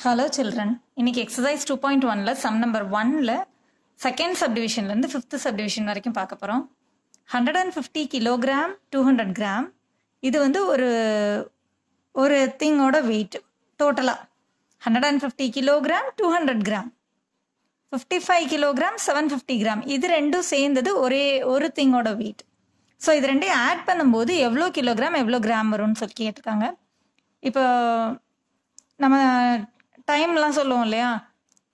hello children இன்னைக்கு exercise two point ஒன்ல sum number ஒன்னில் செகண்ட் சப்டிவிஷன்லேருந்து ஃபிஃப்த்து சப்டிவிஷன் வரைக்கும் பார்க்க போகிறோம் hundred and fifty kilogram two hundred gram இது வந்து ஒரு ஒரு திங்கோட வெயிட் டோட்டலாக hundred and fifty kilogram two hundred gram fifty five kilogram seven fifty gram இது ரெண்டும் சேர்ந்தது ஒரே ஒரு திங்கோட வெயிட் ஸோ இது ரெண்டையும் ஆட் பண்ணும்போது எவ்வளோ கிலோகிராம் எவ்வளோ கிராம் வரும்னு சொல்லி கேட்டிருக்காங்க இப்போ நம்ம டைம்லாம் சொல்லுவோம் இல்லையா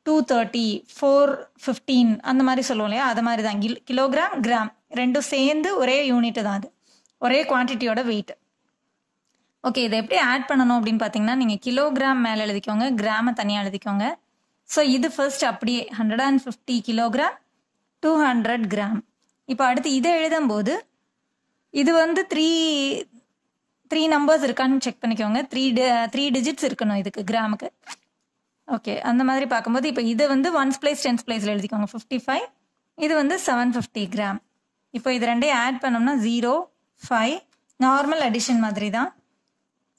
டூ தேர்ட்டி ஃபோர் ஃபிஃப்டீன் அந்த மாதிரி சொல்லுவோம் இல்லையா அது மாதிரி தான் கில் கிலோகிராம் கிராம் ரெண்டும் சேர்ந்து ஒரே யூனிட் தான் அது ஒரே குவான்டிட்டியோட வெயிட் ஓகே இதை எப்படி ஆட் பண்ணணும் அப்படின்னு பார்த்தீங்கன்னா நீங்கள் கிலோகிராம் மேலே எழுதிக்கோங்க கிராமை தனியாக எழுதிக்கோங்க ஸோ இது ஃபர்ஸ்ட் அப்படியே hundred and fifty kilogram two hundred gram இப்போ அடுத்து இதை போது இது வந்து த்ரீ த்ரீ நம்பர்ஸ் இருக்கான்னு செக் பண்ணிக்கோங்க த்ரீ த்ரீ டிஜிட்ஸ் இருக்கணும் இதுக்கு கிராமுக்கு ஓகே அந்த மாதிரி பார்க்கும்போது இப்போ இது வந்து ஒன்ஸ் பிளேஸ் டென்ஸ் பிளேஸில் எழுதிக்கோங்க ஃபிஃப்டி ஃபைவ் இது வந்து செவன் ஃபிஃப்டி கிராம் இப்போ இது ரெண்டையும் ஆட் பண்ணோம்னா ஜீரோ ஃபைவ் நார்மல் அடிஷன் மாதிரி தான்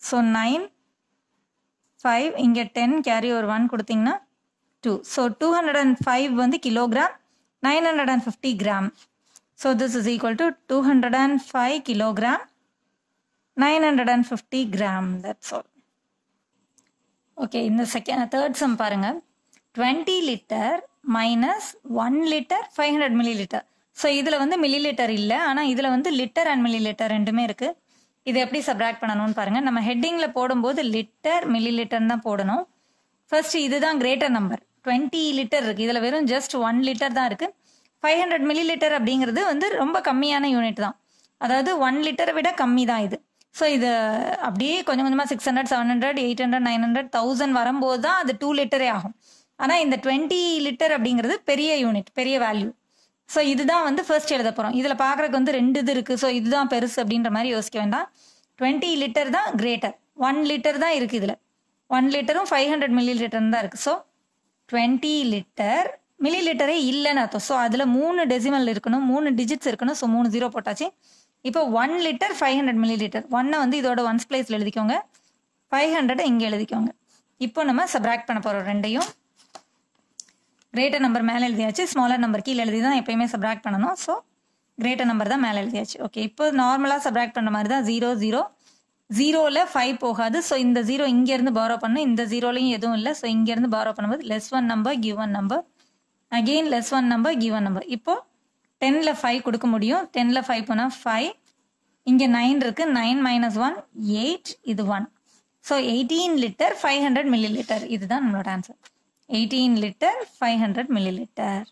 ஸோ நைன் ஃபைவ் இங்கே டென் கேரி ஒரு ஒன் கொடுத்தீங்கன்னா two so two hundred and five வந்து kilogram nine hundred and fifty gram so this is equal to two hundred and five kilogram nine hundred and fifty gram that's all okay இந்த second third sum பாருங்க twenty litre minus one litre five hundred millilitre so இதில் வந்து milli litre இல்லை ஆனால் இதில் வந்து litre and milli litre ரெண்டுமே இருக்குது இது எப்படி சப்ராக்ட் பண்ணணும்னு பாருங்கள் நம்ம ஹெட்டிங்கில் போடும்போது லிட்டர் மில்லி லிட்டர் தான் போடணும் ஃபர்ஸ்ட் இதுதான் கிரேட்டர் நம்பர் டுவெண்ட்டி லிட்டர் இருக்குது இதில் வெறும் ஜஸ்ட் ஒன் லிட்டர் தான் இருக்குது ஃபைவ் ஹண்ட்ரட் மில்லி லிட்டர் அப்படிங்கிறது வந்து ரொம்ப கம்மியான யூனிட் தான் அதாவது ஒன் லிட்டரை விட கம்மி தான் இது ஸோ இது அப்படியே கொஞ்சம் கொஞ்சமாக six hundred seven hundred eight hundred nine hundred thousand வரும்போது தான் அது டூ லிட்டரே ஆகும் ஆனால் இந்த டுவெண்ட்டி லிட்டர் அப்படிங்கிறது பெரிய யூனிட் பெரிய வேல்யூ ஸோ இதுதான் வந்து ஃபர்ஸ்ட் எழுத போகிறோம் இதில் பார்க்குறதுக்கு வந்து ரெண்டு இது இருக்குது ஸோ இதுதான் பெருசு அப்படின்ற மாதிரி யோசிக்க வேண்டாம் டுவெண்ட்டி லிட்டர் தான் கிரேட்டர் ஒன் லிட்டர் தான் இருக்குது இதில் ஒன் லிட்டரும் ஃபைவ் ஹண்ட்ரட் மில்லி லிட்டர் தான் இருக்குது so twenty litre millilitre இல்லைன்னு அர்த்தம் ஸோ அதில் மூணு டெசிமல் இருக்கணும் மூணு டிஜிட்ஸ் இருக்கணும் ஸோ மூணு ஜீரோ போட்டாச்சு இப்போ one litre five hundred millilitre ஒன்னை வந்து இதோட ஒன்ஸ் பிளேஸில் எழுதிக்கோங்க ஃபைவ் ஹண்ட்ரடை இங்கே எழுதிக்கோங்க இப்போ நம்ம சப்ராக்ட் பண்ண போகிறோம் ரெண்டையும் கிரேட்டர் நம்பர் மேலே எழுதியாச்சு ஸ்மாலர் நம்பர் கீழே எழுதி தான் எப்பயுமே சப்ராக்ட் பண்ணணும் ஸோ கிரேட்டர் நம்பர் தான் மேலே எழுதியாச்சு ஓகே இப்போ நார்மலாக சப்ராக்ட் பண்ண மாதிரி தான் ஜீரோ ஜீரோ ஜீரோவில் ஃபைவ் போகாது ஸோ இந்த ஜீரோ இங்கேருந்து பாரோ பண்ணும் இந்த ஜீரோலையும் எதுவும் இல்லை ஸோ இங்கேருந்து பாரோ பண்ணும்போது less one number give one number again less one number give one number இப்போ டென்ல ஃபைவ் கொடுக்க முடியும் டென்ல ஃபைவ் போனால் ஃபைவ் இங்கே நைன் இருக்குது நைன் மைனஸ் ஒன் எயிட் இது one so eighteen litre five hundred millilitre இதுதான் நம்மளோட answer eighteen litre five hundred milli litre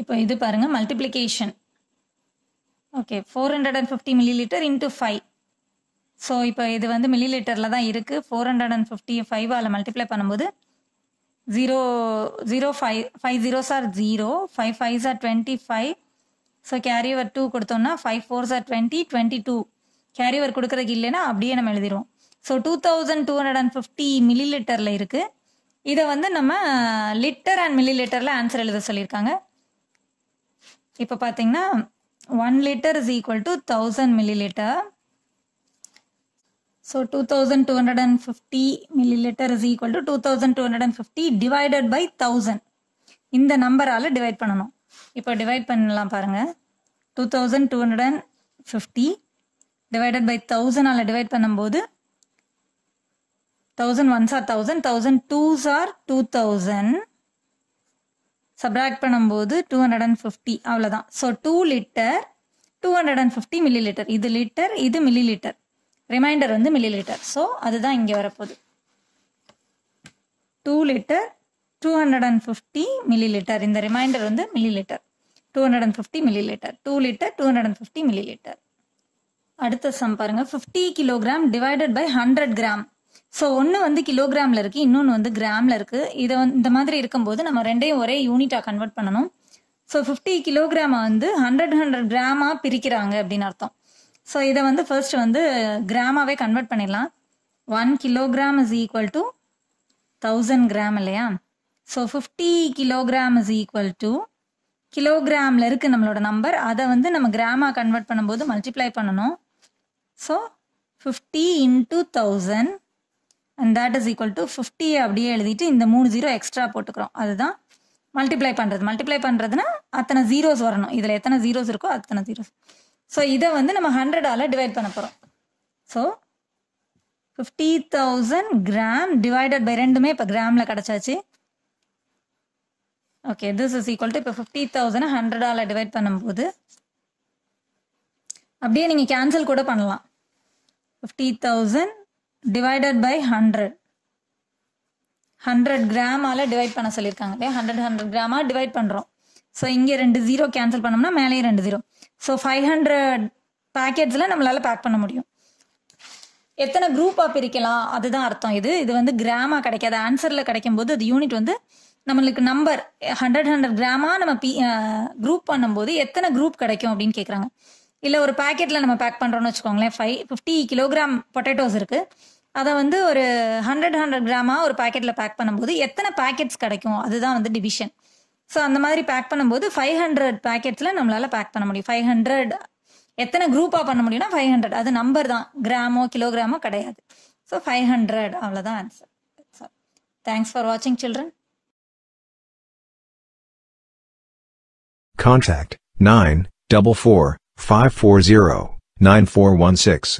இப்போ இது பாருங்க multiplication okay four hundred and fifty millilitre into five so இப்போ இது வந்து மில்லி லிட்டரில் தான் இருக்குது ஃபோர் ஹண்ட்ரட் அண்ட் ஃபிஃப்டி அதில் மல்டிப்ளை பண்ணும்போது zero zero five five zeros are zero five five are twenty five so carry over two கொடுத்தோம்னா five fours are twenty twenty two carry over கொடுக்குறதுக்கு இல்லைன்னா அப்படியே நம்ம எழுதிடுவோம் so two thousand two hundred and fifty மில்லி லிட்டரில் இருக்குது இதை வந்து நம்ம லிட்டர் அண்ட் மில்லி லிட்டரில் ஆன்சர் எழுத சொல்லியிருக்காங்க இப்போ பார்த்தீங்கன்னா one litre is equal to thousand millilitre so two two thousand hundred and fifty millilitre equal So two thousand two hundred and fifty divided by thousand இந்த நம்பரால் divide பண்ணணும் இப்போ டிவைட் பண்ணலாம் பாருங்கள் two thousand two hundred and fifty divided by தௌசண்டால் divide பண்ணும்போது thousand ones are thousand thousand twos are two thousand subtract பண்ணும்போது two hundred and fifty அவ்வளோதான் so two litre two hundred and fifty millilitre இது litre இது millilitre remainder வந்து millilitre so அதுதான் இங்கே வரப்போகுது two litre two hundred and fifty millilitre இந்த remainder வந்து millilitre two hundred and fifty millilitre two litre two hundred and fifty millilitre அடுத்த sum பாருங்க fifty kilogram divided by hundred gram so ஒன்று வந்து கிலோகிராமில் இருக்குது இன்னொன்று வந்து கிராமில் இருக்குது இதை வந்து இந்த மாதிரி இருக்கும்போது நம்ம ரெண்டையும் ஒரே யூனிட்டாக கன்வெர்ட் பண்ணணும் ஸோ ஃபிஃப்டி கிலோகிராமை வந்து ஹண்ட்ரட் ஹண்ட்ரட் கிராமாக பிரிக்கிறாங்க அப்படின்னு அர்த்தம் ஸோ இதை வந்து ஃபர்ஸ்ட் வந்து கிராமாவே கன்வெர்ட் பண்ணிடலாம் one kilogram is equal to thousand gram இல்லையா so fifty kilogram is equal to கிலோகிராமில் இருக்குது நம்மளோட நம்பர் அதை வந்து நம்ம கிராமாக கன்வெர்ட் பண்ணும்போது மல்டிப்ளை பண்ணணும் so fifty into thousand and that is equal to fifty அப்படியே எழுதிட்டு இந்த மூணு ஜீரோ எக்ஸ்ட்ரா போட்டுக்கிறோம் அதுதான் மல்டிப்ளை பண்ணுறது மல்டிப்ளை பண்ணுறதுனா அத்தனை ஜீரோஸ் வரணும் இதில் எத்தனை ஜீரோஸ் இருக்கோ அத்தனை ஜீரோஸ் ஸோ இதை வந்து நம்ம ஹண்ட்ரடால டிவைட் பண்ண போகிறோம் so fifty thousand gram divided by ரெண்டுமே இப்போ கிராமில் கிடச்சாச்சு okay this is equal to இப்போ ஃபிஃப்டி தௌசண்ட் ஹண்ட்ரடால் டிவைட் பண்ணும்போது அப்படியே நீங்கள் கேன்சல் கூட பண்ணலாம் fifty thousand divided by hundred hundred கிராமால் டிவைட் பண்ண சொல்லியிருக்காங்க இல்லையா ஹண்ட்ரட் ஹண்ட்ரட் கிராமாக டிவைட் பண்ணுறோம் ஸோ இங்கே ரெண்டு ஜீரோ கேன்சல் பண்ணோம்னா மேலேயே ரெண்டு ஜீரோ ஸோ ஃபைவ் ஹண்ட்ரட் பேக்கெட்ஸில் நம்மளால் பேக் பண்ண முடியும் எத்தனை குரூப்பாக பிரிக்கலாம் அதுதான் அர்த்தம் இது இது வந்து கிராமாக கிடைக்காது ஆன்சரில் கிடைக்கும் போது அது யூனிட் வந்து நம்மளுக்கு நம்பர் ஹண்ட்ரட் ஹண்ட்ரட் கிராமாக நம்ம பி குரூப் பண்ணும்போது எத்தனை குரூப் கிடைக்கும் அப்படின்னு கேட்குறாங்க இல்லை ஒரு பேக்கெட்டில் நம்ம பேக் பண்ணுறோன்னு வச்சுக்கோங்களேன் ஃபைவ் ஃபிஃப்டி கிலோகிராம் பொட்டேட்டோஸ் இருக்குது அதை வந்து ஒரு ஹண்ட்ரட் ஹண்ட்ரட் கிராமாக ஒரு பேக்கெட்டில் பேக் பண்ணும்போது எத்தனை பேக்கெட்ஸ் கிடைக்கும் அதுதான் வந்து டிவிஷன் ஸோ அந்த மாதிரி பேக் பண்ணும்போது ஃபைவ் ஹண்ட்ரட் பேக்கெட்ஸில் நம்மளால் பேக் பண்ண முடியும் ஃபைவ் ஹண்ட்ரட் எத்தனை குரூப்பாக பண்ண முடியும்னா ஃபைவ் ஹண்ட்ரட் அது நம்பர் தான் கிராமோ கிலோகிராமோ கிடையாது ஸோ ஃபைவ் ஹண்ட்ரட் அவ்வளோதான் ஆன்சர் தேங்க்ஸ் ஃபார் வாட்சிங் children Contact four one six